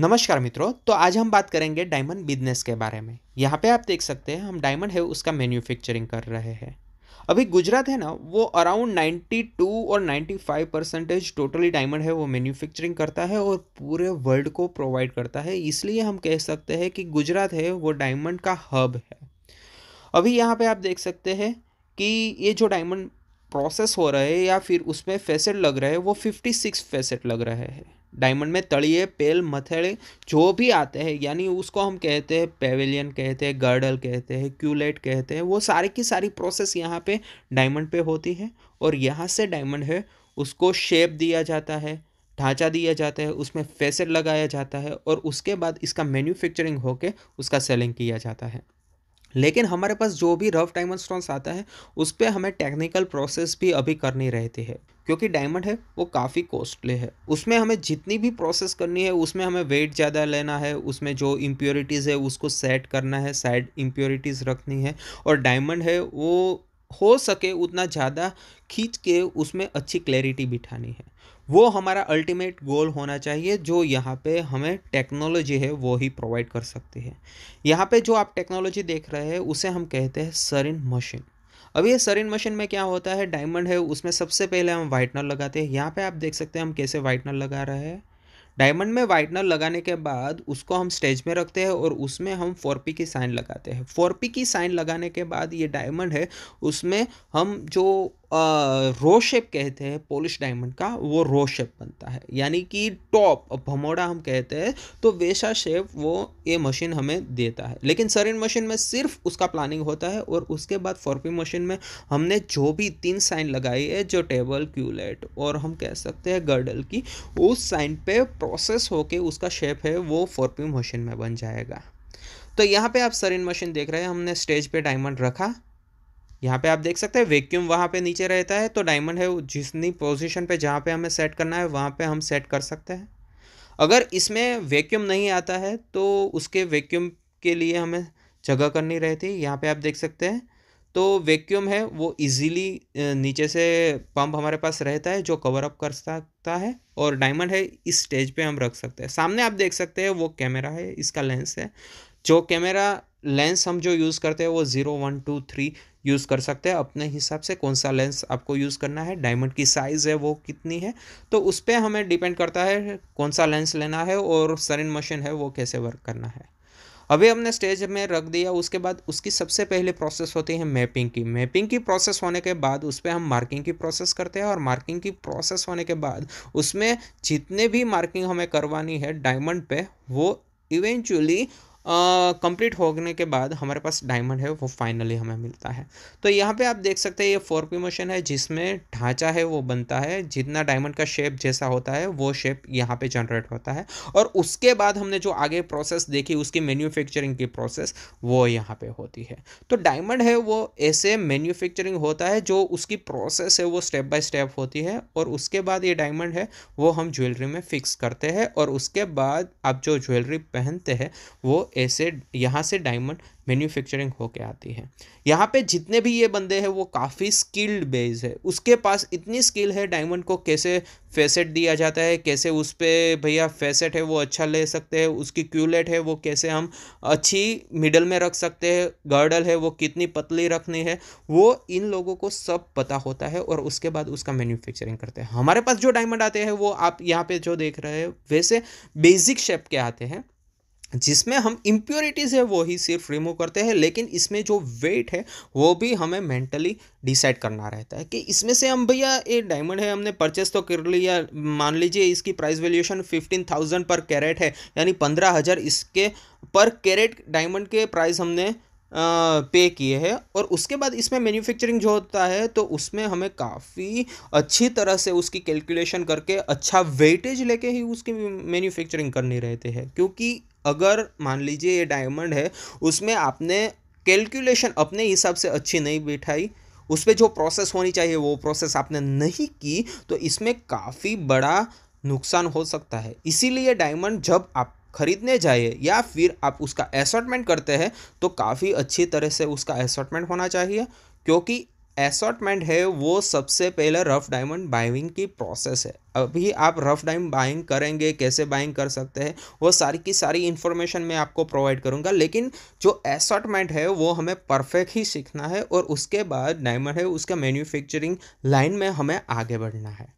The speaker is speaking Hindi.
नमस्कार मित्रों तो आज हम बात करेंगे डायमंड बिजनेस के बारे में यहाँ पे आप देख सकते हैं हम डायमंड है उसका मैन्युफैक्चरिंग कर रहे हैं अभी गुजरात है ना वो अराउंड 92 और 95 परसेंटेज टोटली डायमंड है वो मैन्युफैक्चरिंग करता है और पूरे वर्ल्ड को प्रोवाइड करता है इसलिए हम कह सकते हैं कि गुजरात है वो डायमंड का हब है अभी यहाँ पर आप देख सकते हैं कि ये जो डायमंड प्रोसेस हो रहे है या फिर उसमें फैसेट लग रहे हैं वो 56 फैसेट लग रहे हैं डायमंड में तड़िए पेल मथेड़े जो भी आते हैं यानी उसको हम कहते हैं पेविलियन कहते हैं गर्डल कहते हैं क्यूलेट कहते हैं वो सारी की सारी प्रोसेस यहाँ पे डायमंड पे होती है और यहाँ से डायमंड है उसको शेप दिया जाता है ढांचा दिया जाता है उसमें फेसेट लगाया जाता है और उसके बाद इसका मैन्युफैक्चरिंग होकर उसका सेलिंग किया जाता है लेकिन हमारे पास जो भी रफ डायमंड स्टोन्स आता है उस पर हमें टेक्निकल प्रोसेस भी अभी करनी रहती है क्योंकि डायमंड है वो काफ़ी कॉस्टली है उसमें हमें जितनी भी प्रोसेस करनी है उसमें हमें वेट ज़्यादा लेना है उसमें जो इम्प्योरिटीज़ है उसको सेट करना है साइड इम्प्योरिटीज़ रखनी है और डायमंड है वो हो सके उतना ज़्यादा खींच के उसमें अच्छी क्लैरिटी बिठानी है वो हमारा अल्टीमेट गोल होना चाहिए जो यहाँ पे हमें टेक्नोलॉजी है वो ही प्रोवाइड कर सकती है यहाँ पे जो आप टेक्नोलॉजी देख रहे हैं उसे हम कहते हैं सरिन मशीन अब ये सरिन मशीन में क्या होता है डायमंड है उसमें सबसे पहले हम वाइटनर लगाते हैं यहाँ पे आप देख सकते हैं हम कैसे वाइटनर लगा रहे हैं डायमंड में वाइटनर लगाने के बाद उसको हम स्टेज में रखते हैं और उसमें हम फोर पी की साइन लगाते हैं फोर पी की साइन लगाने के बाद ये डायमंड है उसमें हम जो रो शेप कहते हैं पोलिश डायमंड का वो रो शेप बनता है यानी कि टॉप भमोड़ा हम कहते हैं तो वैसा शेप वो ये मशीन हमें देता है लेकिन सर इन मशीन में सिर्फ उसका प्लानिंग होता है और उसके बाद फॉरपी मशीन में हमने जो भी तीन साइन लगाई है जो टेबल क्यूलेट और हम कह सकते हैं गर्डल की उस साइन पे प्रोसेस होके उसका शेप है वो फॉरपी मशीन में बन जाएगा तो यहाँ पे आप सरिन मशीन देख रहे हैं हमने स्टेज पे डायमंड रखा यहाँ पे आप देख सकते हैं वैक्यूम वहाँ पे नीचे रहता है तो डायमंड है जिसनी पोजीशन पे जहाँ पे हमें सेट करना है वहाँ पे हम सेट कर सकते हैं अगर इसमें वैक्यूम नहीं आता है तो उसके वैक्यूम के लिए हमें जगह करनी रहती है यहाँ पर आप देख सकते हैं तो वैक्यूम है वो इजीली नीचे से पंप हमारे पास रहता है जो कवर अप कर सकता है और डायमंड है इस स्टेज पे हम रख सकते हैं सामने आप देख सकते हैं वो कैमरा है इसका लेंस है जो कैमरा लेंस हम जो यूज़ करते हैं वो zero one two three use कर सकते हैं अपने हिसाब से कौन सा लेंस आपको यूज़ करना है डायमंड की साइज़ है वो कितनी है तो उस पर हमें डिपेंड करता है कौन सा लेंस लेना है और सरिन मशीन है वो कैसे वर्क करना है अभी हमने स्टेज में रख दिया उसके बाद उसकी सबसे पहले प्रोसेस होती है मैपिंग की मैपिंग की प्रोसेस होने के बाद उस पर हम मार्किंग की प्रोसेस करते हैं और मार्किंग की प्रोसेस होने के बाद उसमें जितने भी मार्किंग हमें करवानी है डायमंड पे वो इवेंचुअली कंप्लीट होने के बाद हमारे पास डायमंड है वो फाइनली हमें मिलता है तो यहाँ पे आप देख सकते हैं ये फोर पी मोशन है जिसमें ढांचा है वो बनता है जितना डायमंड का शेप जैसा होता है वो शेप यहाँ पे जनरेट होता है और उसके बाद हमने जो आगे प्रोसेस देखी उसकी मैन्युफैक्चरिंग की प्रोसेस वो यहाँ पर होती है तो डायमंड है वो ऐसे मैन्युफैक्चरिंग होता है जो उसकी प्रोसेस है वो स्टेप बाय स्टेप होती है और उसके बाद ये डायमंड है वो हम ज्वेलरी में फिक्स करते हैं और उसके बाद आप जो ज्वेलरी पहनते हैं वो ऐसे यहाँ से डायमंड मैन्युफैक्चरिंग होके आती है यहाँ पे जितने भी ये बंदे हैं वो काफ़ी स्किल्ड बेस है उसके पास इतनी स्किल है डायमंड को कैसे फेसेट दिया जाता है कैसे उस पर भैया फेसेट है वो अच्छा ले सकते हैं उसकी क्यूलेट है वो कैसे हम अच्छी मिडल में रख सकते हैं गर्डल है वो कितनी पतली रखनी है वो इन लोगों को सब पता होता है और उसके बाद उसका मैन्युफैक्चरिंग करते हैं हमारे पास जो डायमंड आते हैं वो आप यहाँ पे जो देख रहे हैं वैसे बेसिक शेप के आते हैं जिसमें हम इम्प्योरिटीज़ है वो ही सिर्फ रिमूव करते हैं लेकिन इसमें जो वेट है वो भी हमें मेंटली डिसाइड करना रहता है कि इसमें से हम भैया ये डायमंड है हमने परचेस तो कर लिया मान लीजिए इसकी price valuation fifteen thousand per carat है यानी पंद्रह हज़ार इसके पर कैरेट डायमंड के प्राइस हमने पे किए हैं और उसके बाद इसमें मैन्युफैक्चरिंग जो होता है तो उसमें हमें काफ़ी अच्छी तरह से उसकी कैलकुलेशन करके अच्छा वेटेज लेके ही उसकी मैन्युफैक्चरिंग करनी रहते हैं क्योंकि अगर मान लीजिए ये डायमंड है उसमें आपने कैलकुलेशन अपने हिसाब से अच्छी नहीं बिठाई उस पर जो प्रोसेस होनी चाहिए वो प्रोसेस आपने नहीं की तो इसमें काफ़ी बड़ा नुकसान हो सकता है इसीलिए डायमंड जब आप खरीदने जाइए या फिर आप उसका असॉटमेंट करते हैं तो काफ़ी अच्छी तरह से उसका असॉटमेंट होना चाहिए क्योंकि एसॉटमेंट है वो सबसे पहले रफ़ डायमंड बाइंग की प्रोसेस है अभी आप रफ़ डायमंड बाइंग करेंगे कैसे बाइंग कर सकते हैं वो सारी की सारी इन्फॉर्मेशन मैं आपको प्रोवाइड करूंगा लेकिन जो एसॉटमेंट है वो हमें परफेक्ट ही सीखना है और उसके बाद डायमंड है उसका मैन्युफैक्चरिंग लाइन में हमें आगे बढ़ना है